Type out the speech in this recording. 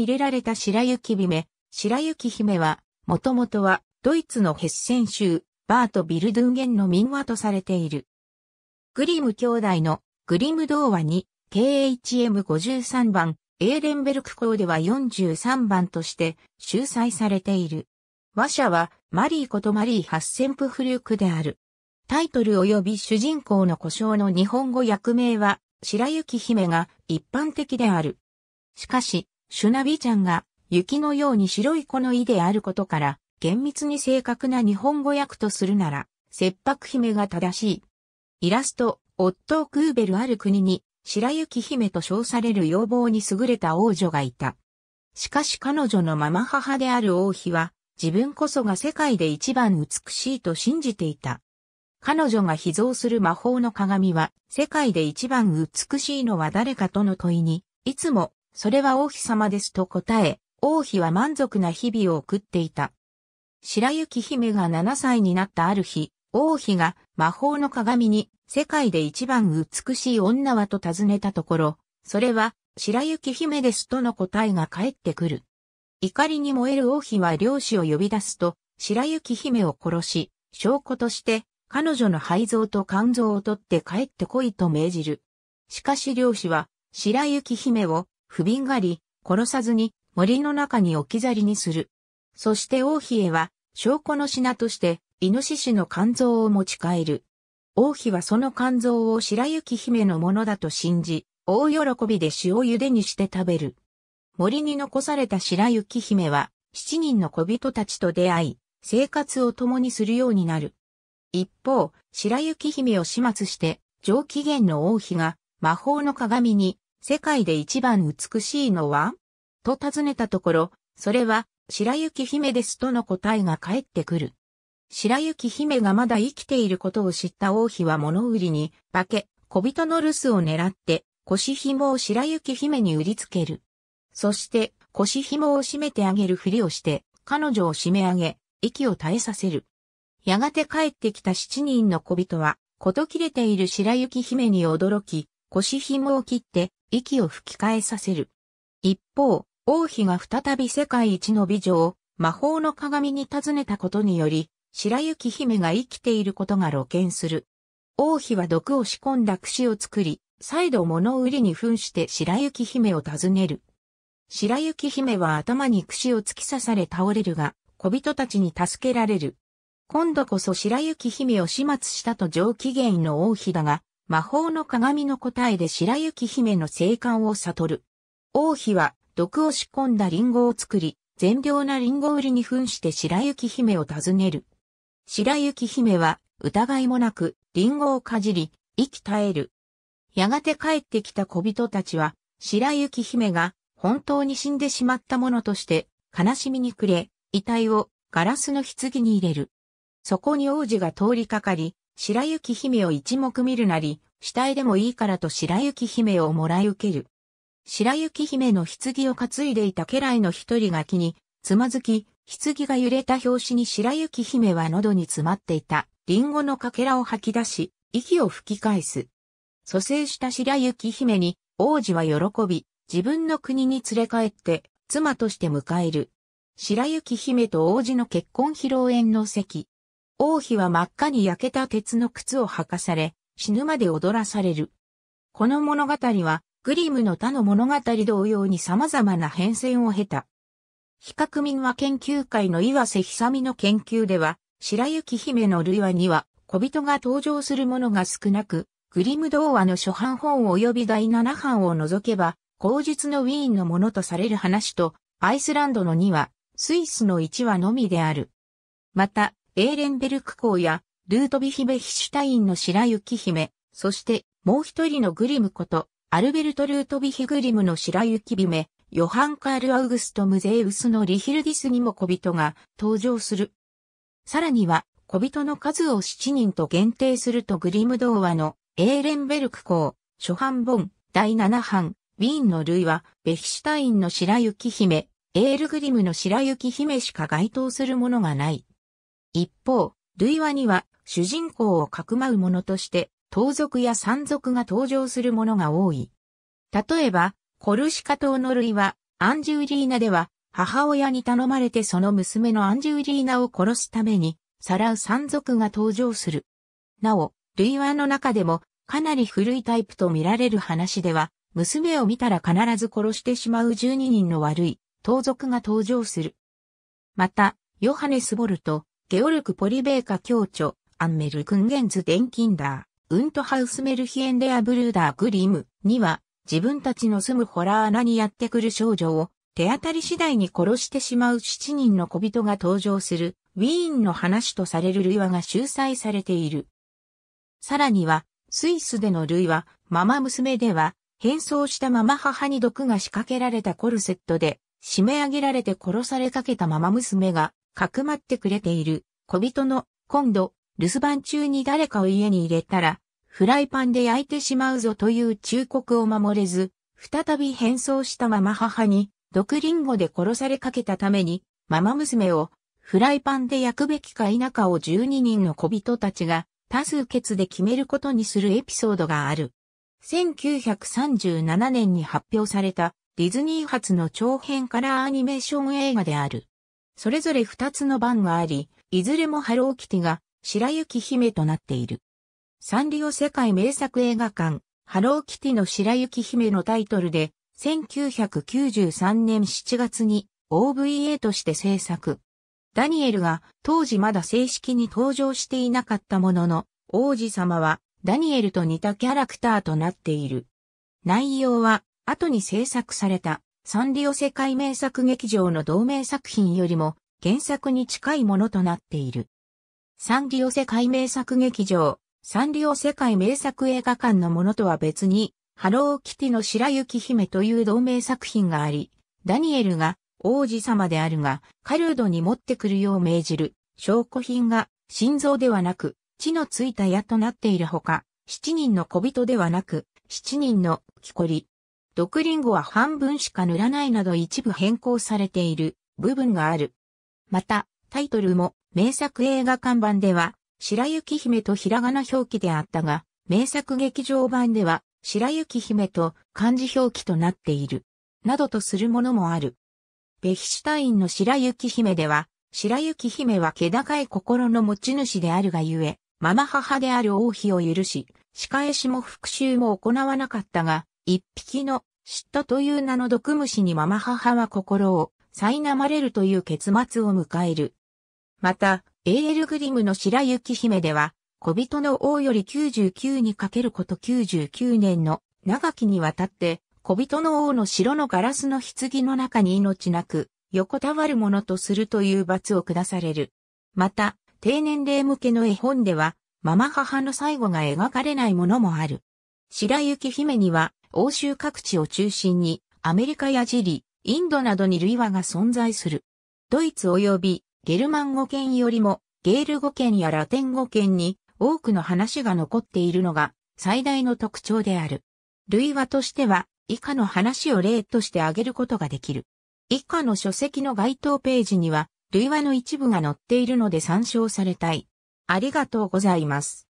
入れられた白雪姫。白雪姫は、もともとは、ドイツのヘッセン州、バート・ビルドゥンゲンの民話とされている。グリム兄弟のグリム童話に、KHM53 番、エーデンベルク校では43番として、収載されている。話者は、マリーことマリー・ハッセンプフリュークである。タイトル及び主人公の故障の日本語訳名は、白雪姫が一般的である。しかし、シュナビちゃんが雪のように白い子の意であることから、厳密に正確な日本語訳とするなら、切迫姫が正しい。イラスト、オットー・クーベルある国に、白雪姫と称される要望に優れた王女がいた。しかし彼女のママ母である王妃は、自分こそが世界で一番美しいと信じていた。彼女が秘蔵する魔法の鏡は、世界で一番美しいのは誰かとの問いに、いつもそれは王妃様ですと答え、王妃は満足な日々を送っていた。白雪姫が7歳になったある日、王妃が魔法の鏡に世界で一番美しい女はと尋ねたところ、それは白雪姫ですとの答えが返ってくる。怒りに燃える王妃は漁師を呼び出すと、白雪姫を殺し、証拠として彼女の肺臓と肝臓を取って帰ってこいと命じる。しかし漁師は白雪姫を不憫がり、殺さずに森の中に置き去りにする。そして王妃へは証拠の品としてイノシシの肝臓を持ち帰る。王妃はその肝臓を白雪姫のものだと信じ、大喜びで塩茹でにして食べる。森に残された白雪姫は、七人の小人たちと出会い、生活を共にするようになる。一方、白雪姫を始末して、上機嫌の王妃が、魔法の鏡に世界で一番美しいのはと尋ねたところ、それは白雪姫ですとの答えが返ってくる。白雪姫がまだ生きていることを知った王妃は物売りに化け、小人の留守を狙って腰紐を白雪姫に売りつける。そして腰紐を締めてあげるふりをして彼女を締め上げ、息を絶えさせる。やがて帰ってきた七人の小人は、こと切れている白雪姫に驚き、腰紐を切って息を吹き返させる。一方、王妃が再び世界一の美女を魔法の鏡に尋ねたことにより、白雪姫が生きていることが露見する。王妃は毒を仕込んだ櫛を作り、再度物売りに扮して白雪姫を尋ねる。白雪姫は頭に櫛を突き刺され倒れるが、小人たちに助けられる。今度こそ白雪姫を始末したと上機嫌の王妃だが、魔法の鏡の答えで白雪姫の生還を悟る。王妃は毒を仕込んだリンゴを作り、善良なリンゴ売りに扮して白雪姫を訪ねる。白雪姫は疑いもなくリンゴをかじり、息絶える。やがて帰ってきた小人たちは、白雪姫が本当に死んでしまったものとして悲しみに暮れ、遺体をガラスの棺に入れる。そこに王子が通りかかり、白雪姫を一目見るなり、死体でもいいからと白雪姫をもらい受ける。白雪姫の棺を担いでいた家来の一人が気に、つまずき、棺が揺れた拍子に白雪姫は喉に詰まっていた、リンゴのかけらを吐き出し、息を吹き返す。蘇生した白雪姫に、王子は喜び、自分の国に連れ帰って、妻として迎える。白雪姫と王子の結婚披露宴の席。王妃は真っ赤に焼けた鉄の靴を履かされ、死ぬまで踊らされる。この物語は、グリムの他の物語同様に様々な変遷を経た。比較民話研究会の岩瀬久美の研究では、白雪姫の類話には、小人が登場するものが少なく、グリム童話の初版本及び第七版を除けば、口述のウィーンのものとされる話と、アイスランドの2話、スイスの1話のみである。また、エーレンベルク公や、ルートビヒベヒシュタインの白雪姫、そしてもう一人のグリムこと、アルベルト・ルートビヒグリムの白雪姫、ヨハン・カール・アウグスト・ムゼウスのリヒルディスにも小人が登場する。さらには、小人の数を7人と限定するとグリム童話のエーレンベルク公、初版本、第7版、ウィーンの類は、ベヒシュタインの白雪姫、エールグリムの白雪姫しか該当するものがない。一方、類話には主人公をかくまうものとして、盗賊や山賊が登場するものが多い。例えば、コルシカ島の類話、アンジューリーナでは、母親に頼まれてその娘のアンジューリーナを殺すために、さらう山賊が登場する。なお、類話の中でも、かなり古いタイプと見られる話では、娘を見たら必ず殺してしまう12人の悪い、盗賊が登場する。また、ヨハネス・ボルト、ゲオルク・ポリベーカ教著、アンメル・クンゲンズ・デンキンダー、ウントハウス・メルヒエンデア・ブルーダー・グリムには、自分たちの住むホラー穴にやってくる少女を、手当たり次第に殺してしまう7人の小人が登場する、ウィーンの話とされる類話が収載されている。さらには、スイスでの類ワ、ママ娘では、変装したママ母に毒が仕掛けられたコルセットで、締め上げられて殺されかけたママ娘が、かくまってくれている、小人の、今度、留守番中に誰かを家に入れたら、フライパンで焼いてしまうぞという忠告を守れず、再び変装したまま母に、毒リンゴで殺されかけたために、ママ娘を、フライパンで焼くべきか否かを12人の小人たちが、多数決で決めることにするエピソードがある。1937年に発表されたディズニー発の長編カラーアニメーション映画である。それぞれ二つの版があり、いずれもハローキティが白雪姫となっている。サンリオ世界名作映画館、ハローキティの白雪姫のタイトルで、1993年7月に OVA として制作。ダニエルが当時まだ正式に登場していなかったものの、王子様はダニエルと似たキャラクターとなっている。内容は後に制作されたサンリオ世界名作劇場の同名作品よりも原作に近いものとなっている。サンリオ世界名作劇場、サンリオ世界名作映画館のものとは別に、ハローキティの白雪姫という同名作品があり、ダニエルが王子様であるが、カルードに持ってくるよう命じる証拠品が心臓ではなく、血のついた矢となっているほか、七人の小人ではなく、七人の木こり、毒リンゴは半分しか塗らないなど一部変更されている部分がある。また、タイトルも名作映画看板では、白雪姫とひらがな表記であったが、名作劇場版では、白雪姫と漢字表記となっている。などとするものもある。ベヒシュタインの白雪姫では、白雪姫は気高い心の持ち主であるがゆえ、ママ母である王妃を許し、仕返しも復讐も行わなかったが、一匹の嫉妬という名の毒虫にママ母は心を苛まれるという結末を迎える。また、エーエルグリムの白雪姫では、小人の王より99にかけること99年の長きにわたって、小人の王の城のガラスの棺の中に命なく、横たわるものとするという罰を下される。また、低年齢向けの絵本では、ママ母の最後が描かれないものもある。白雪姫には、欧州各地を中心にアメリカやジリ、インドなどに類話が存在する。ドイツ及びゲルマン語圏よりもゲール語圏やラテン語圏に多くの話が残っているのが最大の特徴である。類話としては以下の話を例として挙げることができる。以下の書籍の該当ページには類話の一部が載っているので参照されたい。ありがとうございます。